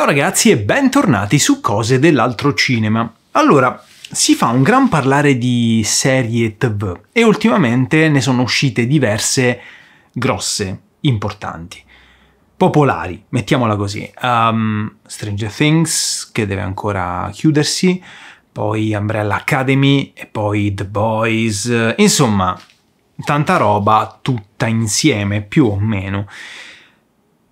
Ciao ragazzi e bentornati su Cose dell'altro cinema. Allora, si fa un gran parlare di serie TV e ultimamente ne sono uscite diverse grosse, importanti, popolari, mettiamola così. Um, Stranger Things, che deve ancora chiudersi, poi Umbrella Academy e poi The Boys, insomma, tanta roba tutta insieme, più o meno.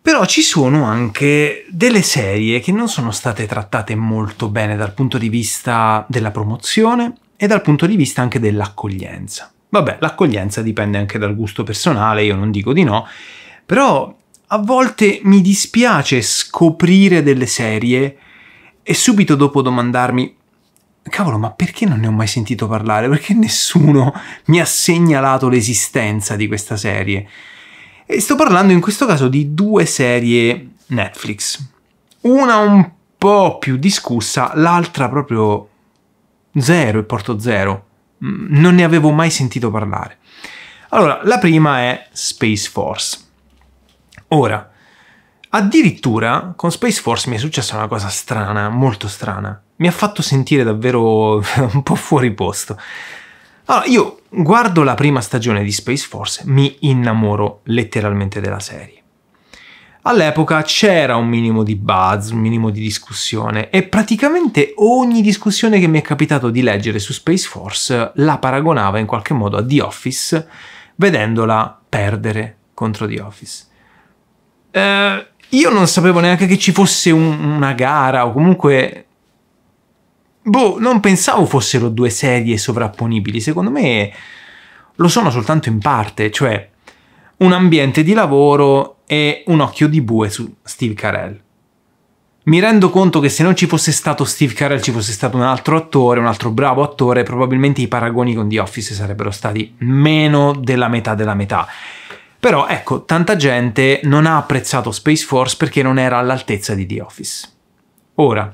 Però ci sono anche delle serie che non sono state trattate molto bene dal punto di vista della promozione e dal punto di vista anche dell'accoglienza. Vabbè, l'accoglienza dipende anche dal gusto personale, io non dico di no, però a volte mi dispiace scoprire delle serie e subito dopo domandarmi cavolo, ma perché non ne ho mai sentito parlare? Perché nessuno mi ha segnalato l'esistenza di questa serie? E sto parlando in questo caso di due serie Netflix. Una un po' più discussa, l'altra proprio zero e porto zero. Mm, non ne avevo mai sentito parlare. Allora, la prima è Space Force. Ora, addirittura con Space Force mi è successa una cosa strana, molto strana. Mi ha fatto sentire davvero un po' fuori posto. Allora, io guardo la prima stagione di Space Force, mi innamoro letteralmente della serie. All'epoca c'era un minimo di buzz, un minimo di discussione e praticamente ogni discussione che mi è capitato di leggere su Space Force la paragonava in qualche modo a The Office, vedendola perdere contro The Office. Eh, io non sapevo neanche che ci fosse un, una gara o comunque Boh, non pensavo fossero due serie sovrapponibili, secondo me lo sono soltanto in parte, cioè un ambiente di lavoro e un occhio di bue su Steve Carell. Mi rendo conto che se non ci fosse stato Steve Carell, ci fosse stato un altro attore, un altro bravo attore, probabilmente i paragoni con The Office sarebbero stati meno della metà della metà. Però ecco, tanta gente non ha apprezzato Space Force perché non era all'altezza di The Office. Ora,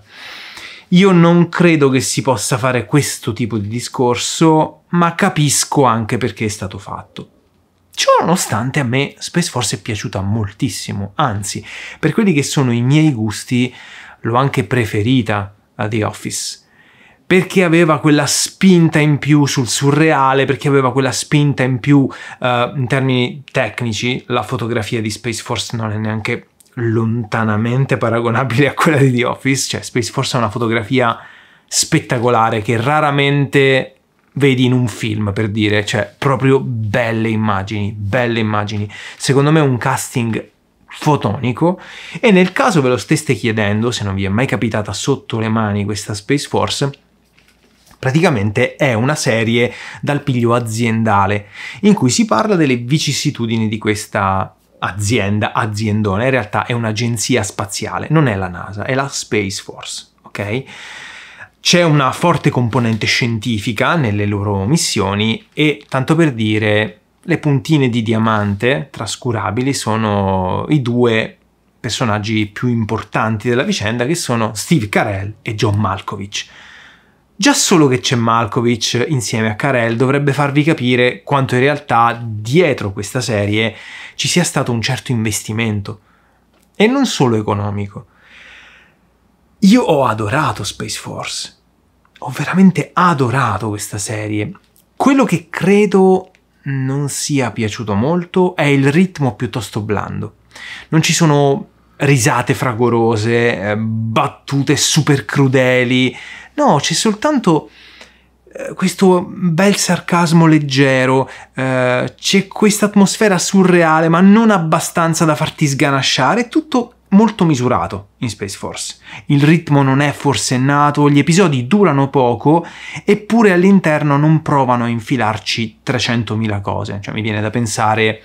io non credo che si possa fare questo tipo di discorso, ma capisco anche perché è stato fatto. Ciononostante a me Space Force è piaciuta moltissimo, anzi, per quelli che sono i miei gusti, l'ho anche preferita a The Office perché aveva quella spinta in più sul surreale, perché aveva quella spinta in più uh, in termini tecnici, la fotografia di Space Force non è neanche lontanamente paragonabile a quella di The Office, cioè Space Force è una fotografia spettacolare che raramente vedi in un film per dire, cioè proprio belle immagini, belle immagini. Secondo me un casting fotonico e nel caso ve lo steste chiedendo, se non vi è mai capitata sotto le mani questa Space Force, praticamente è una serie dal piglio aziendale in cui si parla delle vicissitudini di questa azienda, aziendone, in realtà è un'agenzia spaziale, non è la NASA, è la Space Force, ok? C'è una forte componente scientifica nelle loro missioni e, tanto per dire, le puntine di diamante trascurabili sono i due personaggi più importanti della vicenda che sono Steve Carell e John Malkovich. Già solo che c'è Malkovich insieme a Carell dovrebbe farvi capire quanto in realtà dietro questa serie ci sia stato un certo investimento e non solo economico. Io ho adorato Space Force, ho veramente adorato questa serie. Quello che credo non sia piaciuto molto è il ritmo piuttosto blando. Non ci sono risate fragorose, eh, battute super crudeli, no, c'è soltanto questo bel sarcasmo leggero, eh, c'è questa atmosfera surreale ma non abbastanza da farti sganasciare, è tutto molto misurato in Space Force. Il ritmo non è forsennato, gli episodi durano poco, eppure all'interno non provano a infilarci 300.000 cose, cioè mi viene da pensare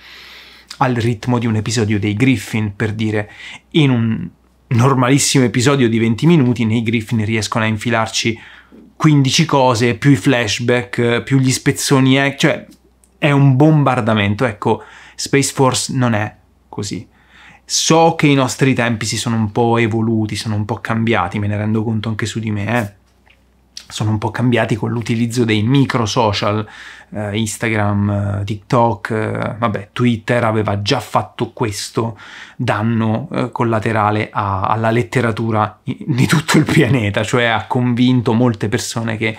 al ritmo di un episodio dei Griffin, per dire, in un normalissimo episodio di 20 minuti nei Griffin riescono a infilarci 15 cose, più i flashback, più gli spezzoni, eh, cioè è un bombardamento. Ecco, Space Force non è così. So che i nostri tempi si sono un po' evoluti, sono un po' cambiati, me ne rendo conto anche su di me, eh sono un po' cambiati con l'utilizzo dei micro social, eh, Instagram, eh, TikTok, eh, vabbè, Twitter aveva già fatto questo danno eh, collaterale a, alla letteratura di tutto il pianeta, cioè ha convinto molte persone che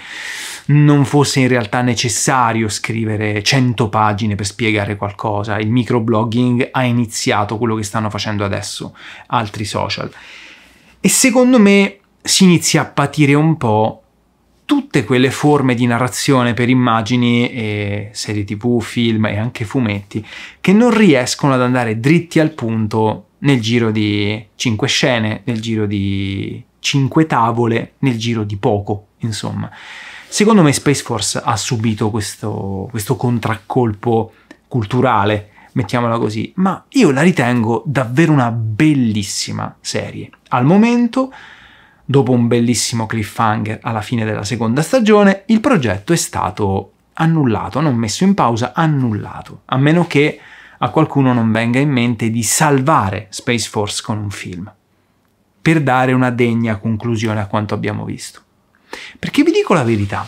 non fosse in realtà necessario scrivere 100 pagine per spiegare qualcosa, il microblogging ha iniziato quello che stanno facendo adesso altri social. E secondo me si inizia a patire un po' tutte quelle forme di narrazione per immagini e serie tv, film e anche fumetti che non riescono ad andare dritti al punto nel giro di cinque scene, nel giro di cinque tavole, nel giro di poco, insomma. Secondo me Space Force ha subito questo, questo contraccolpo culturale, mettiamola così, ma io la ritengo davvero una bellissima serie. Al momento Dopo un bellissimo cliffhanger alla fine della seconda stagione, il progetto è stato annullato, non messo in pausa, annullato, a meno che a qualcuno non venga in mente di salvare Space Force con un film, per dare una degna conclusione a quanto abbiamo visto. Perché vi dico la verità,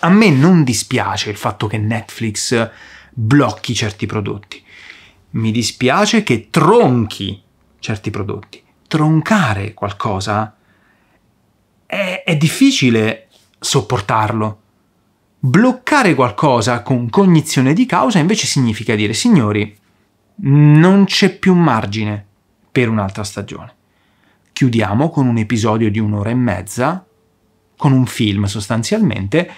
a me non dispiace il fatto che Netflix blocchi certi prodotti, mi dispiace che tronchi certi prodotti. Troncare qualcosa è, è difficile sopportarlo. Bloccare qualcosa con cognizione di causa invece significa dire, signori, non c'è più margine per un'altra stagione. Chiudiamo con un episodio di un'ora e mezza, con un film sostanzialmente,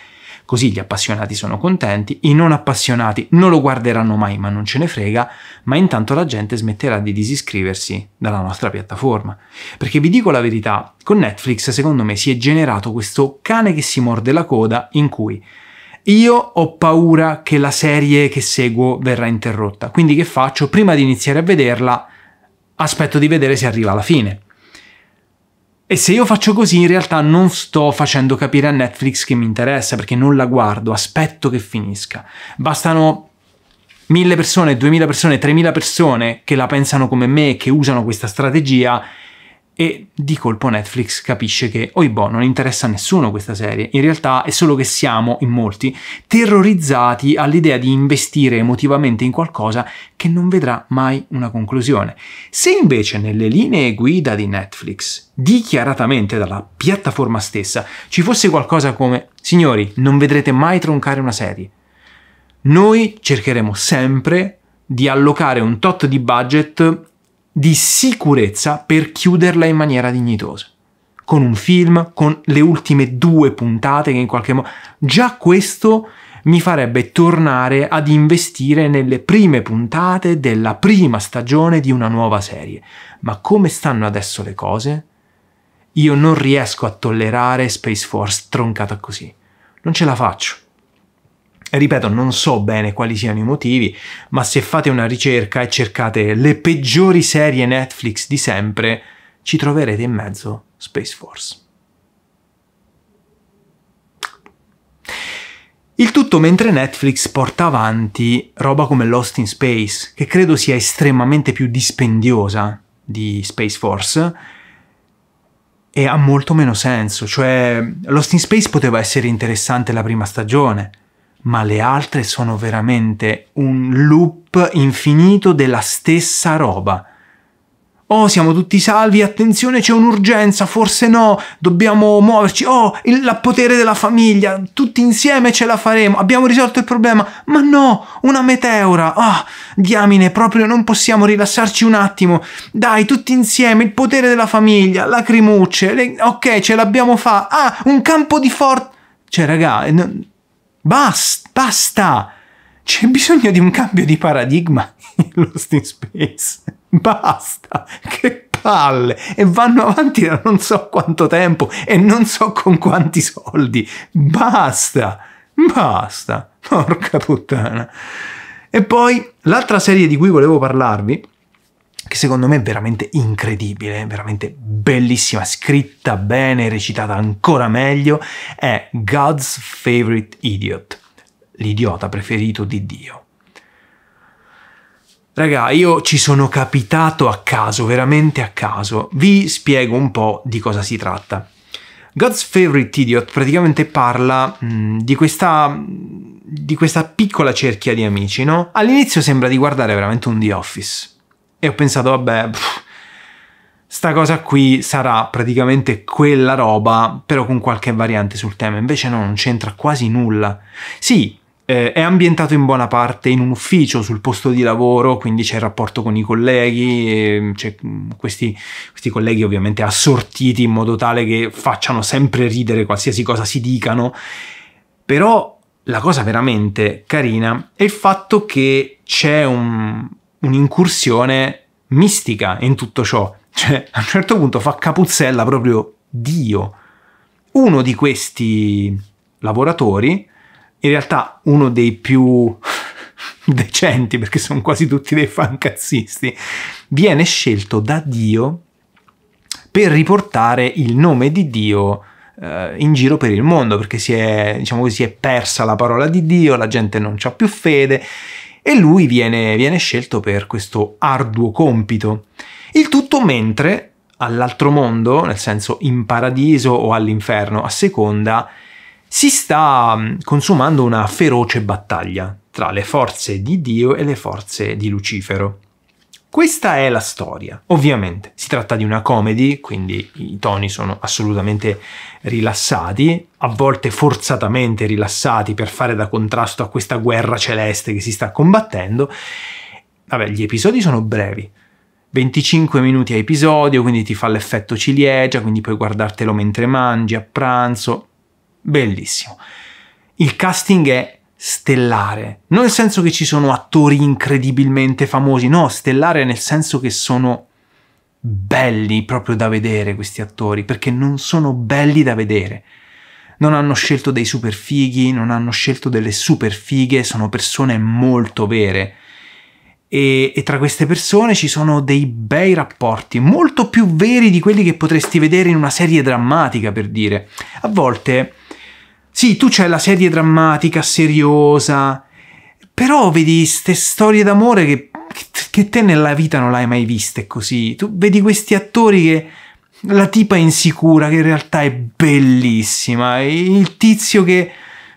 così gli appassionati sono contenti, i non appassionati non lo guarderanno mai ma non ce ne frega, ma intanto la gente smetterà di disiscriversi dalla nostra piattaforma. Perché vi dico la verità, con Netflix secondo me si è generato questo cane che si morde la coda in cui io ho paura che la serie che seguo verrà interrotta, quindi che faccio? Prima di iniziare a vederla aspetto di vedere se arriva alla fine e se io faccio così in realtà non sto facendo capire a Netflix che mi interessa perché non la guardo, aspetto che finisca. Bastano mille persone, duemila persone, tremila persone che la pensano come me, che usano questa strategia e di colpo Netflix capisce che, oi boh, non interessa a nessuno questa serie, in realtà è solo che siamo, in molti, terrorizzati all'idea di investire emotivamente in qualcosa che non vedrà mai una conclusione. Se invece nelle linee guida di Netflix, dichiaratamente dalla piattaforma stessa, ci fosse qualcosa come, signori, non vedrete mai troncare una serie, noi cercheremo sempre di allocare un tot di budget di sicurezza per chiuderla in maniera dignitosa. Con un film, con le ultime due puntate che in qualche modo... Già questo mi farebbe tornare ad investire nelle prime puntate della prima stagione di una nuova serie. Ma come stanno adesso le cose? Io non riesco a tollerare Space Force troncata così. Non ce la faccio. Ripeto, non so bene quali siano i motivi, ma se fate una ricerca e cercate le peggiori serie Netflix di sempre, ci troverete in mezzo Space Force. Il tutto mentre Netflix porta avanti roba come Lost in Space, che credo sia estremamente più dispendiosa di Space Force e ha molto meno senso, cioè Lost in Space poteva essere interessante la prima stagione, ma le altre sono veramente un loop infinito della stessa roba. Oh, siamo tutti salvi, attenzione, c'è un'urgenza, forse no, dobbiamo muoverci. Oh, il potere della famiglia, tutti insieme ce la faremo, abbiamo risolto il problema. Ma no, una meteora. Ah, oh, diamine, proprio non possiamo rilassarci un attimo. Dai, tutti insieme, il potere della famiglia, lacrimucce. Le... Ok, ce l'abbiamo fatta. Ah, un campo di forza. Cioè, raga, Basta, basta! C'è bisogno di un cambio di paradigma in Lost in Space. Basta! Che palle! E vanno avanti da non so quanto tempo e non so con quanti soldi. Basta! Basta! Porca puttana! E poi l'altra serie di cui volevo parlarvi che secondo me è veramente incredibile, veramente bellissima, scritta bene, recitata ancora meglio, è God's Favorite Idiot, l'idiota preferito di Dio. Raga, io ci sono capitato a caso, veramente a caso. Vi spiego un po' di cosa si tratta. God's Favorite Idiot praticamente parla mh, mm, di, questa, di questa piccola cerchia di amici, no? All'inizio sembra di guardare veramente un The Office e ho pensato, vabbè, pff, sta cosa qui sarà praticamente quella roba, però con qualche variante sul tema. Invece no, non c'entra quasi nulla. Sì, eh, è ambientato in buona parte in un ufficio sul posto di lavoro, quindi c'è il rapporto con i colleghi, mm, c'è mm, questi, questi, colleghi ovviamente assortiti in modo tale che facciano sempre ridere qualsiasi cosa si dicano, però la cosa veramente carina è il fatto che c'è un, un'incursione mistica in tutto ciò. Cioè, a un certo punto fa capuzzella proprio Dio. Uno di questi lavoratori, in realtà uno dei più decenti, perché sono quasi tutti dei fancazzisti, viene scelto da Dio per riportare il nome di Dio eh, in giro per il mondo, perché si è, diciamo così, si è persa la parola di Dio, la gente non ha più fede e lui viene, viene scelto per questo arduo compito. Il tutto mentre all'altro mondo, nel senso in paradiso o all'inferno, a seconda, si sta mm, consumando una feroce battaglia tra le forze di Dio e le forze di Lucifero. Questa è la storia, ovviamente. Si tratta di una comedy, quindi i toni sono assolutamente rilassati, a volte forzatamente rilassati per fare da contrasto a questa guerra celeste che si sta combattendo. Vabbè, gli episodi sono brevi. 25 minuti a episodio, quindi ti fa l'effetto ciliegia, quindi puoi guardartelo mentre mangi, a pranzo. Bellissimo. Il casting è stellare. Non nel senso che ci sono attori incredibilmente famosi, no, stellare nel senso che sono belli proprio da vedere questi attori, perché non sono belli da vedere. Non hanno scelto dei superfighi, non hanno scelto delle superfighe, sono persone molto vere. E, e, tra queste persone ci sono dei bei rapporti, molto più veri di quelli che potresti vedere in una serie drammatica, per dire. A volte sì, tu c'hai la serie drammatica, seriosa, però vedi queste storie d'amore che, che te nella vita non l'hai mai viste così. Tu vedi questi attori che la tipa insicura che in realtà è bellissima, il tizio che,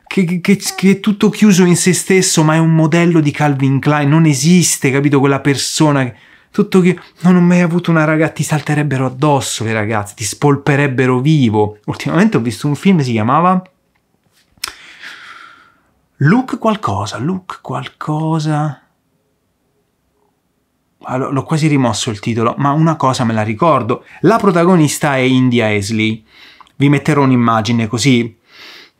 che, che, che, è tutto chiuso in se stesso ma è un modello di Calvin Klein, non esiste, capito, quella persona tutto che non ho mai avuto una ragazza, ti salterebbero addosso le ragazze, ti spolperebbero vivo. Ultimamente ho visto un film, si chiamava Look qualcosa, look qualcosa. l'ho quasi rimosso il titolo, ma una cosa me la ricordo. La protagonista è India Aisley. Vi metterò un'immagine così,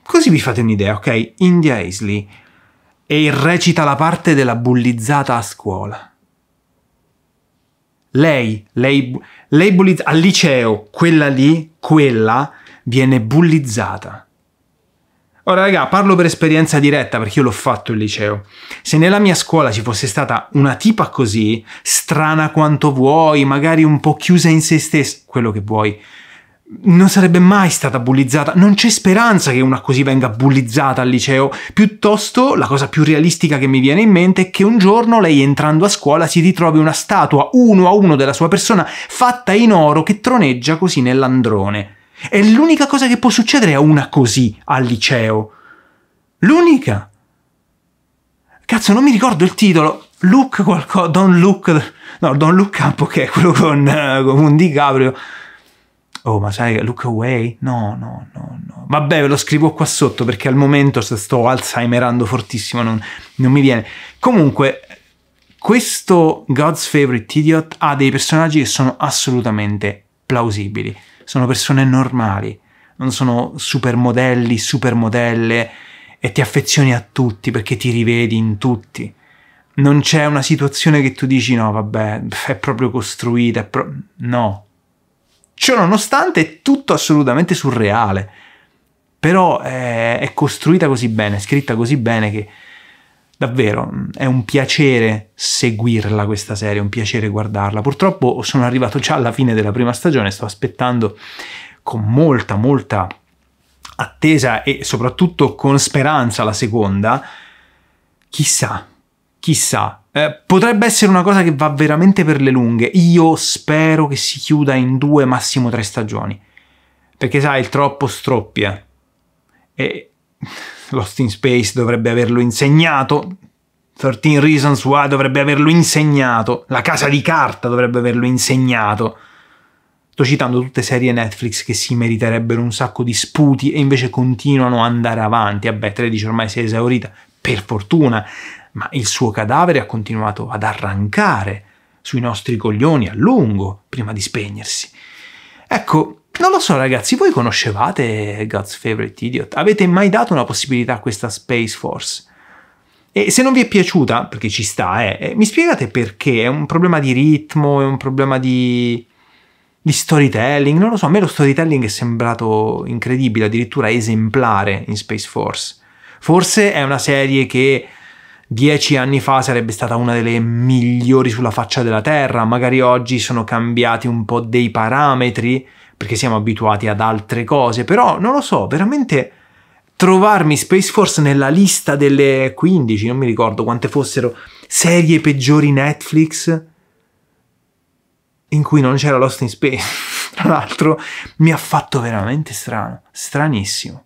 così vi fate un'idea, ok? India Aisley. E recita la parte della bullizzata a scuola. Lei, lei, lei bullizz- al liceo, quella lì, quella, viene bullizzata Ora raga, parlo per esperienza diretta perché io l'ho fatto il liceo. Se nella mia scuola ci fosse stata una tipa così, strana quanto vuoi, magari un po' chiusa in se stessa, quello che vuoi, non sarebbe mai stata bullizzata. Non c'è speranza che una così venga bullizzata al liceo. Piuttosto, la cosa più realistica che mi viene in mente è che un giorno lei entrando a scuola si ritrovi una statua uno a uno della sua persona fatta in oro che troneggia così nell'androne. È l'unica cosa che può succedere a una così al liceo. L'unica. Cazzo, non mi ricordo il titolo. Look qualcosa, Don't Look, no, Don't Look Campo che è quello con, uh, con un DiCaprio. Oh, ma sai, Look Away? No, no, no, no. Vabbè, ve lo scrivo qua sotto perché al momento sto alzheimerando fortissimo non, non mi viene. Comunque, questo God's Favorite Idiot ha dei personaggi che sono assolutamente plausibili sono persone normali, non sono supermodelli, supermodelle e ti affezioni a tutti perché ti rivedi in tutti. Non c'è una situazione che tu dici no, vabbè, è proprio costruita, è pro no. Ciò nonostante è tutto assolutamente surreale, però è, eh, è costruita così bene, è scritta così bene che davvero è un piacere seguirla questa serie, un piacere guardarla. Purtroppo sono arrivato già alla fine della prima stagione, sto aspettando con molta, molta attesa e soprattutto con speranza la seconda. Chissà, chissà. Eh, potrebbe essere una cosa che va veramente per le lunghe. Io spero che si chiuda in due, massimo tre stagioni. Perché sai, il troppo stroppia. Eh. E Lost in Space dovrebbe averlo insegnato, 13 Reasons Why dovrebbe averlo insegnato, La casa di carta dovrebbe averlo insegnato. Sto citando tutte serie Netflix che si meriterebbero un sacco di sputi e invece continuano ad andare avanti. Vabbè, 13 ormai si è esaurita, per fortuna, ma il suo cadavere ha continuato ad arrancare sui nostri coglioni a lungo prima di spegnersi. Ecco, non lo so ragazzi, voi conoscevate God's Favorite Idiot? Avete mai dato una possibilità a questa Space Force? E se non vi è piaciuta, perché ci sta, eh, eh, mi spiegate perché? È un problema di ritmo, è un problema di, di storytelling, non lo so, a me lo storytelling è sembrato incredibile, addirittura esemplare in Space Force. Forse è una serie che dieci anni fa sarebbe stata una delle migliori sulla faccia della Terra, magari oggi sono cambiati un po' dei parametri, perché siamo abituati ad altre cose, però non lo so, veramente trovarmi Space Force nella lista delle 15, non mi ricordo quante fossero, serie peggiori Netflix in cui non c'era Lost in Space, tra l'altro, mi ha fatto veramente strano, stranissimo.